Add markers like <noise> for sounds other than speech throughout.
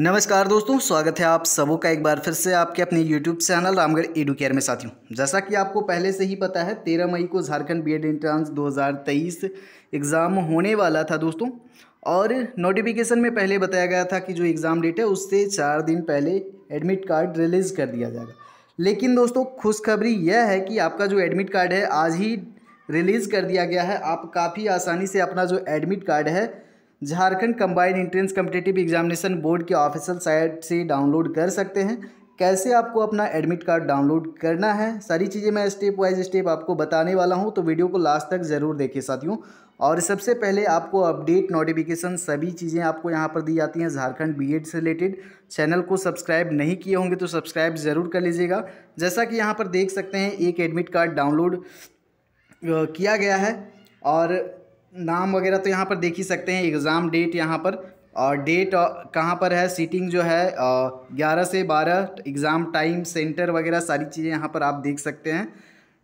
नमस्कार दोस्तों स्वागत है आप सबों का एक बार फिर से आपके अपने YouTube चैनल रामगढ़ एडू में साथियों जैसा कि आपको पहले से ही पता है तेरह मई को झारखंड बीएड एंट्रांस 2023 एग्ज़ाम होने वाला था दोस्तों और नोटिफिकेशन में पहले बताया गया था कि जो एग्ज़ाम डेट है उससे चार दिन पहले एडमिट कार्ड रिलीज़ कर दिया जाएगा लेकिन दोस्तों खुशखबरी यह है कि आपका जो एडमिट कार्ड है आज ही रिलीज़ कर दिया गया है आप काफ़ी आसानी से अपना जो एडमिट कार्ड है Jharkhand combined entrance competitive examination board के ऑफिशियल साइट से डाउनलोड कर सकते हैं कैसे आपको अपना एडमिट कार्ड डाउनलोड करना है सारी चीज़ें मैं स्टेप वाइज स्टेप आपको बताने वाला हूं तो वीडियो को लास्ट तक ज़रूर देखिए साथियों और सबसे पहले आपको अपडेट नोटिफिकेशन सभी चीज़ें आपको यहां पर दी जाती हैं झारखंड बीएड से रिलेटेड चैनल को सब्सक्राइब नहीं किए होंगे तो सब्सक्राइब ज़रूर कर लीजिएगा जैसा कि यहाँ पर देख सकते हैं एक एडमिट कार्ड डाउनलोड किया गया है और नाम वगैरह तो यहाँ पर देख ही सकते हैं एग्ज़ाम डेट यहाँ पर और डेट कहाँ पर है सीटिंग जो है ग्यारह से बारह एग्ज़ाम टाइम सेंटर वगैरह सारी चीज़ें यहाँ पर आप देख सकते हैं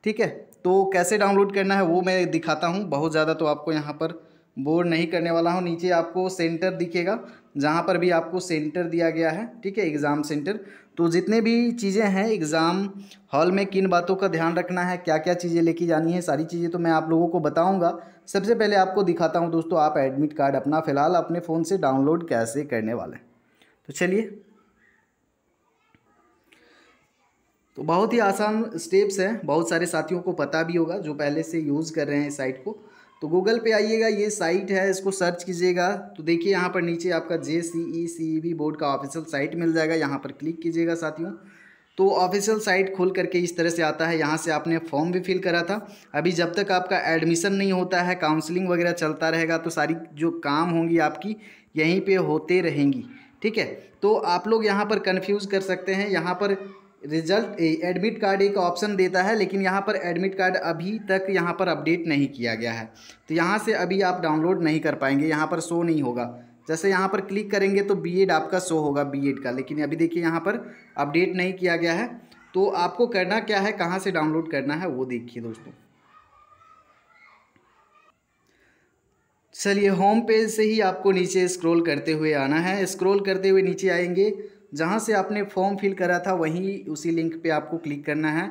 ठीक है तो कैसे डाउनलोड करना है वो मैं दिखाता हूँ बहुत ज़्यादा तो आपको यहाँ पर बोर नहीं करने वाला हूँ नीचे आपको सेंटर दिखेगा जहाँ पर भी आपको सेंटर दिया गया है ठीक है एग्ज़ाम सेंटर तो जितने भी चीज़ें हैं एग्ज़ाम हॉल में किन बातों का ध्यान रखना है क्या क्या चीज़ें लेके जानी है सारी चीज़ें तो मैं आप लोगों को बताऊंगा सबसे पहले आपको दिखाता हूँ दोस्तों आप एडमिट कार्ड अपना फ़िलहाल अपने फ़ोन से डाउनलोड कैसे करने वाले हैं तो चलिए तो बहुत ही आसान स्टेप्स हैं बहुत सारे साथियों को पता भी होगा जो पहले से यूज़ कर रहे हैं इस साइट को तो गूगल पे आइएगा ये साइट है इसको सर्च कीजिएगा तो देखिए यहाँ पर नीचे आपका J C E C E B board का ऑफिशियल साइट मिल जाएगा यहाँ पर क्लिक कीजिएगा साथियों तो ऑफिशियल साइट खोल करके इस तरह से आता है यहाँ से आपने फॉर्म भी फिल करा था अभी जब तक आपका एडमिशन नहीं होता है काउंसलिंग वगैरह चलता रहेगा तो सारी जो काम होंगी आपकी यहीं पर होते रहेंगी ठीक है तो आप लोग यहाँ पर कन्फ्यूज़ कर सकते हैं यहाँ पर रिजल्ट एडमिट कार्ड एक ऑप्शन देता है लेकिन यहाँ पर एडमिट कार्ड अभी तक यहाँ पर अपडेट नहीं किया गया है तो यहाँ से अभी आप डाउनलोड नहीं कर पाएंगे यहाँ पर शो नहीं होगा जैसे यहाँ पर क्लिक करेंगे तो बीएड आपका शो होगा बीएड का लेकिन अभी देखिए यहाँ पर अपडेट नहीं किया गया है तो आपको करना क्या है कहाँ से डाउनलोड करना है वो देखिए दोस्तों चलिए होम पेज से ही आपको नीचे स्क्रॉल करते हुए आना है स्क्रॉल करते हुए नीचे आएंगे जहाँ से आपने फॉर्म फिल करा था वहीं उसी लिंक पे आपको क्लिक करना है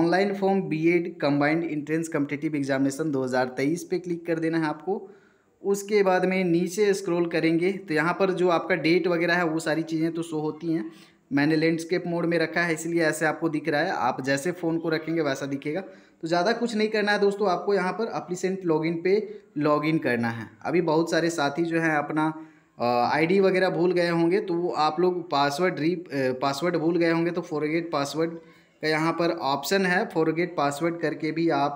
online form BEd combined entrance competitive examination 2023 पे क्लिक कर देना है आपको उसके बाद में नीचे स्क्रॉल करेंगे तो यहाँ पर जो आपका डेट वगैरह है वो सारी चीज़ें तो शो होती हैं मैंने लैंडस्केप मोड में रखा है इसलिए ऐसे आपको दिख रहा है आप जैसे फ़ोन को रखेंगे वैसा दिखेगा तो ज़्यादा कुछ नहीं करना है दोस्तों आपको यहाँ पर अपलिसेंट लॉगिन पे लॉगिन करना है अभी बहुत सारे साथी जो हैं अपना आईडी वगैरह भूल गए होंगे तो वो आप लोग पासवर्ड री पासवर्ड भूल गए होंगे तो फॉरगेट पासवर्ड का यहाँ पर ऑप्शन है फॉरगेट पासवर्ड करके भी आप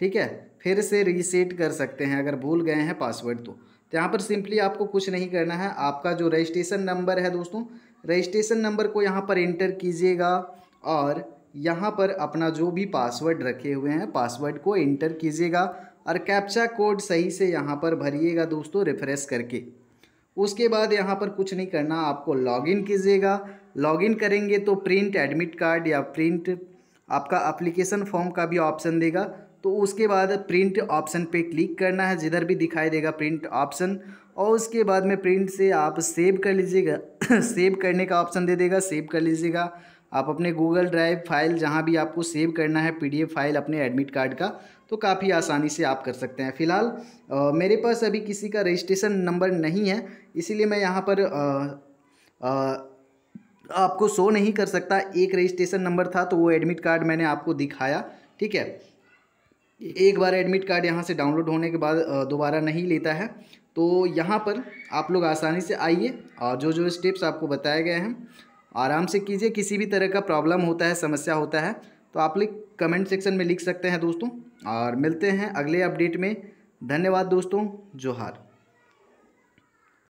ठीक है फिर से रीसेट कर सकते हैं अगर भूल गए हैं पासवर्ड तो।, तो यहाँ पर सिंपली आपको कुछ नहीं करना है आपका जो रजिस्ट्रेशन नंबर है दोस्तों रजिस्ट्रेशन नंबर को यहाँ पर इंटर कीजिएगा और यहाँ पर अपना जो भी पासवर्ड रखे हुए हैं पासवर्ड को इंटर कीजिएगा और कैप्चा कोड सही से यहाँ पर भरिएगा दोस्तों रिफ्रेश करके उसके बाद यहाँ पर कुछ नहीं करना आपको लॉगिन कीजिएगा लॉगिन करेंगे तो प्रिंट एडमिट कार्ड या प्रिंट आपका अप्लीकेशन फॉर्म का भी ऑप्शन देगा तो उसके बाद प्रिंट ऑप्शन पे क्लिक करना है जिधर भी दिखाई देगा प्रिंट ऑप्शन और उसके बाद में प्रिंट से आप सेव कर लीजिएगा सेव <coughs> करने का ऑप्शन दे देगा सेव कर लीजिएगा आप अपने गूगल ड्राइव फाइल जहाँ भी आपको सेव करना है पीडीएफ फाइल अपने एडमिट कार्ड का तो काफ़ी आसानी से आप कर सकते हैं फ़िलहाल मेरे पास अभी किसी का रजिस्ट्रेशन नंबर नहीं है इसीलिए मैं यहाँ पर आ, आ, आपको शो नहीं कर सकता एक रजिस्ट्रेशन नंबर था तो वो एडमिट कार्ड मैंने आपको दिखाया ठीक है एक बार एडमिट कार्ड यहाँ से डाउनलोड होने के बाद दोबारा नहीं लेता है तो यहाँ पर आप लोग आसानी से आइए और जो जो स्टेप्स आपको बताए गए हैं आराम से कीजिए किसी भी तरह का प्रॉब्लम होता है समस्या होता है तो आप लिख कमेंट सेक्शन में लिख सकते हैं दोस्तों और मिलते हैं अगले अपडेट में धन्यवाद दोस्तों जोहार